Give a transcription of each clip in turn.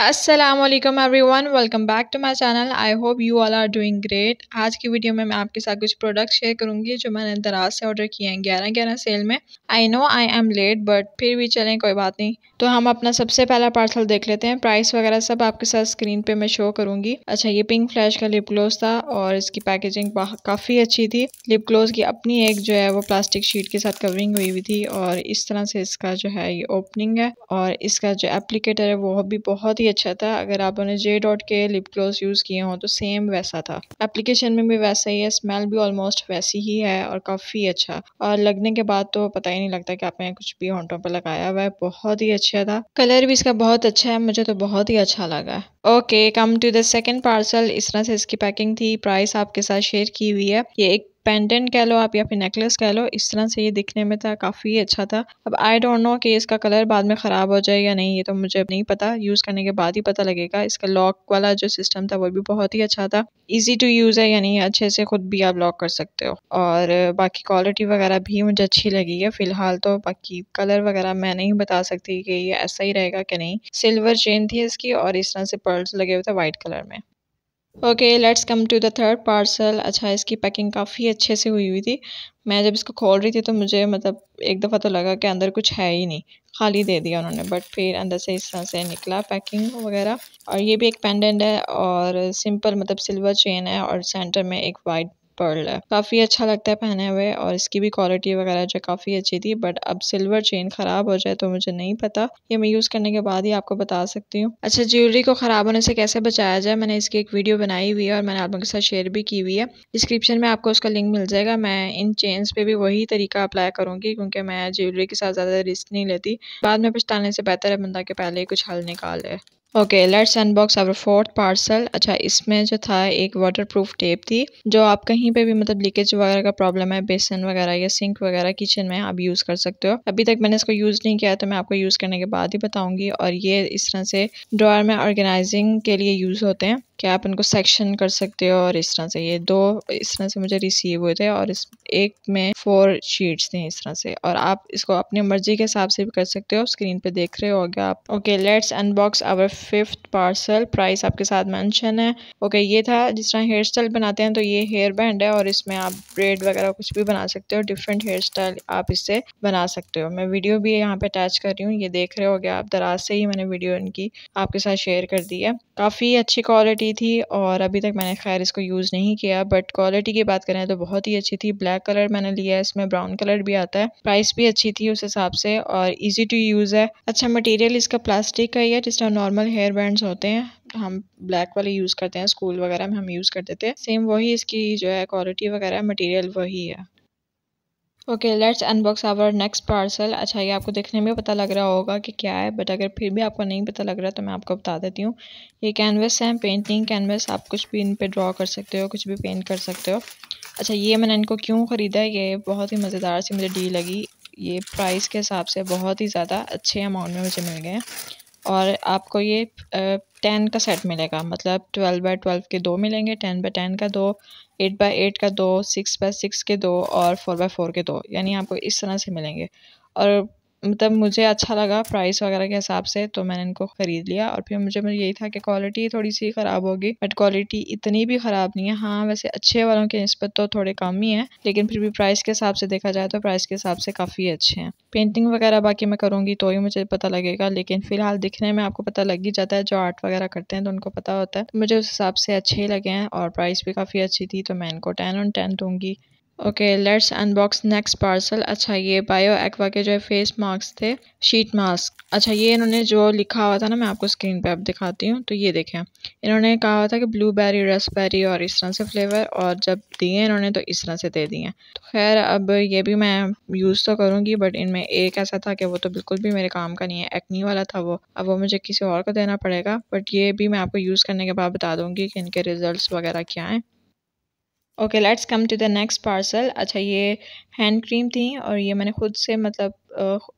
Aslam everyone welcome back to my channel I hope you all are doing great आज की video में मैं आपके साथ कुछ प्रोडक्ट शेयर करूंगी जो मैंने दराज से ऑर्डर किए हैं ग्यारह ग्यारह सेल में I know I am late but फिर भी चलें कोई बात नहीं तो हम अपना सबसे पहला पार्सल देख लेते हैं प्राइस वगैरह सब आपके साथ स्क्रीन पे मैं शो करूंगी अच्छा ये पिंक फ्लैश का लिप ग्लोज था और इसकी पैकेजिंग काफ़ी अच्छी थी लिप ग्लोज की अपनी एक जो है वो प्लास्टिक शीट के साथ कवरिंग हुई हुई थी और इस तरह से इसका जो है ये ओपनिंग है और इसका जो एप्लीकेटर है वो भी बहुत ही अच्छा था अगर आपने जे डॉट के लिप ग्लॉस यूज़ किए हों तो सेम वैसा था एप्लीकेशन में भी वैसा ही है स्मेल भी ऑलमोस्ट वैसी ही है और काफ़ी अच्छा और लगने के बाद तो पता ही नहीं लगता कि आपने कुछ भी होंटों पर लगाया हुआ है बहुत ही अच्छा था कलर भी इसका बहुत अच्छा है मुझे तो बहुत ही अच्छा लगा okay come to the second parcel इस तरह से इसकी पैकिंग थी प्राइस आपके साथ शेयर की हुई है ये एक पेंडेंट कह लो आप या फिर नेकलेस कह लो इस तरह से ये दिखने में था काफ़ी अच्छा था अब आई डोंट नो कि इसका कलर बाद में ख़राब हो जाए या नहीं ये तो मुझे नहीं पता यूज़ करने के बाद ही पता लगेगा इसका लॉक वाला जो सिस्टम था वो भी बहुत ही अच्छा था ईजी टू यूज़ है यानी अच्छे से खुद भी आप लॉक कर सकते हो और बाकी क्वालिटी वगैरह भी मुझे अच्छी लगी है फ़िलहाल तो बाकी कलर वगैरह मैं नहीं बता सकती कि ये ऐसा ही रहेगा कि नहीं सिल्वर चेन थी इसकी और इस तरह से पर्ल्स लगे हुए थे वाइट कलर में okay let's come to the third parcel अच्छा इसकी पैकिंग काफ़ी अच्छे से हुई हुई थी मैं जब इसको खोल रही थी तो मुझे मतलब एक दफ़ा तो लगा कि अंदर कुछ है ही नहीं खाली दे दिया उन्होंने बट फिर अंदर से इस तरह से निकला पैकिंग वगैरह और ये भी एक पेंडेंट है और सिंपल मतलब सिल्वर चेन है और सेंटर में एक वाइट पर्ल है काफी अच्छा लगता है पहने हुए और इसकी भी क्वालिटी वगैरह जो काफी अच्छी थी बट अब सिल्वर चेन खराब हो जाए तो मुझे नहीं पता ये मैं यूज करने के बाद ही आपको बता सकती हूँ अच्छा ज्वेलरी को खराब होने से कैसे बचाया जाए मैंने इसकी एक वीडियो बनाई हुई है और मैंने आप लोगों के साथ शेयर भी की हुई है डिस्क्रिप्शन में आपको उसका लिंक मिल जाएगा मैं इन चेन्स पे भी वही तरीका अप्लाई करूंगी क्योंकि मैं ज्वेलरी के साथ ज्यादा रिस्क नहीं लेती बाद में पछताने से बेहतर है बंदा के पहले कुछ हल निकाल okay let's unbox our fourth parcel अच्छा इसमें जो था एक वाटर प्रूफ टेप थी जो आप कहीं पे भी मतलब लीकेज वगैरह का प्रॉब्लम है बेसन वगैरह या सिंक वगैरह किचन में आप यूज़ कर सकते हो अभी तक मैंने इसको यूज़ नहीं किया तो मैं आपको यूज़ करने के बाद ही बताऊंगी और ये इस तरह से ड्रॉयर में ऑर्गेनाइजिंग के लिए यूज़ होते हैं कि आप इनको सेक्शन कर सकते हो और इस तरह से ये दो इस तरह से मुझे रिसीव हुए थे और इस एक में फोर शीट्स थे इस तरह से और आप इसको अपनी मर्जी के हिसाब से भी कर सकते हो स्क्रीन पे देख रहे होगे आप okay let's unbox our fifth parcel price आपके साथ मैंशन है ओके ये था जिस तरह हेयर स्टाइल बनाते हैं तो ये हेयर बैंड है और इसमें आप ब्रेड वगैरह कुछ भी बना सकते हो डिफरेंट हेयर स्टाइल आप इससे बना सकते हो मैं वीडियो भी यहाँ पे अटैच कर रही हूँ ये देख रहे हो आप दराज से ही मैंने वीडियो इनकी आपके साथ शेयर कर दी है काफ़ी अच्छी क्वालिटी की थी और अभी तक मैंने खैर इसको यूज़ नहीं किया बट क्वालिटी की बात करें तो बहुत ही अच्छी थी ब्लैक कलर मैंने लिया है इसमें ब्राउन कलर भी आता है प्राइस भी अच्छी थी उस हिसाब से और ईजी टू यूज़ है अच्छा मटेरियल इसका प्लास्टिक का ही है जिस तरह नॉर्मल हेयर बैंड होते हैं हम ब्लैक वाले यूज़ करते हैं स्कूल वगैरह में हम यूज़ करते थे सेम वही इसकी जो है क्वालिटी वगैरह मटेरियल वही है okay let's unbox our next parcel अच्छा ये आपको देखने में पता लग रहा होगा कि क्या है बट अगर फिर भी आपको नहीं पता लग रहा तो मैं आपको बता देती हूँ ये कैनवस हैं पेंटिंग कैनवस आप कुछ भी इन पे ड्रॉ कर सकते हो कुछ भी पेंट कर सकते हो अच्छा ये मैंने इनको क्यों ख़रीदा ये बहुत ही मज़ेदार सी मुझे डील लगी ये प्राइस के हिसाब से बहुत ही ज़्यादा अच्छे अमाउंट में मुझे मिल गए हैं और आपको ये टेन का सेट मिलेगा मतलब ट्वेल्व बाई ट्वेल्व के दो मिलेंगे टेन बाई टेन का दो एट बाई एट का दो सिक्स बाय सिक्स के दो और फोर बाय फोर के दो यानी आपको इस तरह से मिलेंगे और मतलब मुझे अच्छा लगा प्राइस वगैरह के हिसाब से तो मैंने इनको ख़रीद लिया और फिर मुझे मुझे यही था कि क्वालिटी थोड़ी सी ख़राब होगी बट क्वालिटी इतनी भी ख़राब नहीं है हाँ वैसे अच्छे वालों के नस्बत तो थोड़े कम ही है लेकिन फिर भी प्राइस के हिसाब से देखा जाए तो प्राइस के हिसाब से काफ़ी अच्छे हैं पेंटिंग वगैरह बाकी मैं करूँगी तो ही मुझे पता लगेगा लेकिन फिलहाल दिखने में आपको पता लग ही जाता है जो आर्ट वगैरह करते हैं तो उनको पता होता है मुझे उस हिसाब से अच्छे ही लगे हैं और प्राइस भी काफ़ी अच्छी थी तो मैं इनको टेन ऑन टेन दूँगी okay let's unbox next parcel अच्छा ये बायो एक्वा के जो है फेस मास्क थे शीट मास्क अच्छा ये इन्होंने जो लिखा हुआ था ना मैं आपको स्क्रीन पे अब दिखाती हूँ तो ये देखें इन्होंने कहा हुआ था कि ब्लूबेरी रसबेरी और इस तरह से फ्लेवर और जब दिए इन्होंने तो इस तरह से दे दिए तो खैर अब ये भी मैं यूज़ तो करूँगी बट इनमें एक ऐसा था कि वो तो बिल्कुल भी मेरे काम का नहीं है एक्नी वाला था वो अब वो मुझे किसी और को देना पड़ेगा बट ये भी मैं आपको यूज़ करने के बाद बता दूँगी कि इनके रिजल्ट वगैरह क्या हैं okay let's come to the next parcel अच्छा ये हैंड क्रीम थी और ये मैंने ख़ुद से मतलब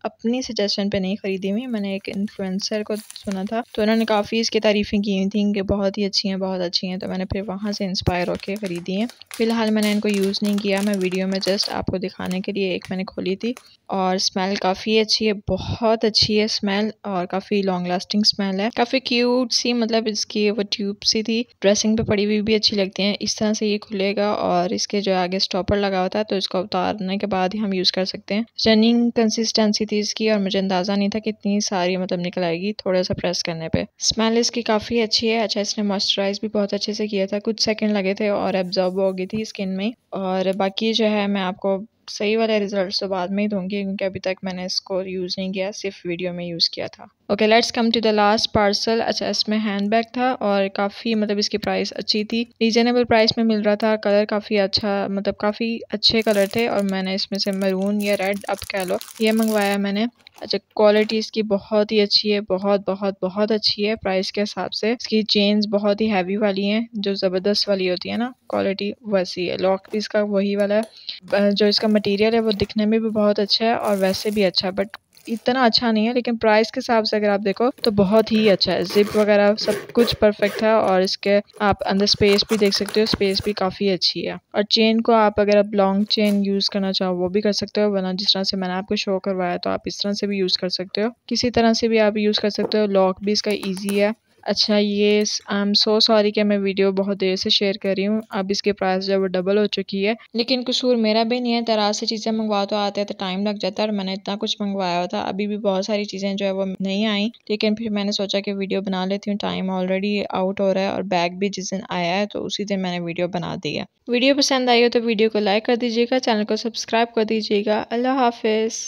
अपनी सजेशन पे नहीं ख़रीदी हुई मैंने एक इन्फ्लुएंसर को सुना था तो उन्होंने काफ़ी इसकी तारीफ़ें की हुई थी कि बहुत ही अच्छी हैं बहुत अच्छी हैं तो मैंने फिर वहाँ से इंस्पायर होकर ख़रीदी हैं फ़िलहाल मैंने इनको यूज़ नहीं किया मैं वीडियो में जस्ट आपको दिखाने के लिए एक मैंने खोली थी और स्मेल काफ़ी अच्छी है बहुत अच्छी है स्मेल और काफ़ी लॉन्ग लास्टिंग स्मेल है काफ़ी क्यूट सी मतलब इसकी वो ट्यूब सी थी ड्रेसिंग पे पड़ी हुई भी अच्छी लगती है इस तरह से ये खुलेगा और इसके जो आगे स्टॉपर लगा होता है तो इसको उतारने के बाद ही हम यूज़ कर सकते हैं रनिंग कंसिस्ट कंसिस्टेंसी थी इसकी और मुझे अंदाज़ा नहीं था कि इतनी सारी मतलब निकल आएगी थोड़ा सा प्रेस करने पे स्मेल इसकी काफ़ी अच्छी है अच्छा इसने मॉइस्चराइज भी बहुत अच्छे से किया था कुछ सेकंड लगे थे और एब्जॉर्ब हो गई थी स्किन में और बाकी जो है मैं आपको सही वाले रिजल्ट तो बाद में ही दूंगी क्योंकि अभी तक मैंने इसको यूज़ नहीं किया सिर्फ वीडियो में यूज़ किया था okay let's come to the last parcel अच्छा इसमें हैंड बैग था और काफ़ी मतलब इसकी प्राइस अच्छी थी रीजनेबल प्राइस में मिल रहा था कलर काफ़ी अच्छा मतलब काफ़ी अच्छे कलर थे और मैंने इसमें से मरून या रेड अब कह लो ये मंगवाया मैंने अच्छा क्वालिटी इसकी बहुत ही अच्छी है बहुत बहुत बहुत अच्छी है प्राइस के हिसाब से इसकी चेन्स बहुत ही हैवी वाली हैं जो ज़बरदस्त वाली होती है ना क्वालिटी वैसी है लॉक भी इसका वही वाला है जो इसका मटेरियल है वो दिखने में भी बहुत अच्छा है और वैसे भी अच्छा है बट इतना अच्छा नहीं है लेकिन प्राइस के हिसाब से अगर आप देखो तो बहुत ही अच्छा है जिप वगैरह सब कुछ परफेक्ट है और इसके आप अंदर स्पेस भी देख सकते हो स्पेस भी काफ़ी अच्छी है और चेन को आप अगर आप लॉन्ग चेन यूज़ करना चाहो वो भी कर सकते हो वरना जिस तरह से मैंने आपको शो करवाया तो आप इस तरह से भी यूज़ कर सकते हो किसी तरह से भी आप यूज़ कर सकते हो लॉक भी इसका ईजी है अच्छा ये आई एम सो सॉरी कि मैं वीडियो बहुत देर से शेयर कर रही हूँ अब इसके प्राइस जो है वो डबल हो चुकी है लेकिन कसूर मेरा भी नहीं है दराज से चीज़ें मंगवा तो आते तो टाइम लग जाता है और मैंने इतना कुछ मंगवाया था अभी भी बहुत सारी चीज़ें जो है वो नहीं आई लेकिन फिर मैंने सोचा कि वीडियो बना लेती हूँ टाइम ऑलरेडी आउट हो रहा है और बैग भी जिस दिन आया है तो उसी दिन मैंने वीडियो बना दी है वीडियो पसंद आई हो तो वीडियो को लाइक कर दीजिएगा चैनल को सब्सक्राइब कर दीजिएगा अल्लाह हाफिज़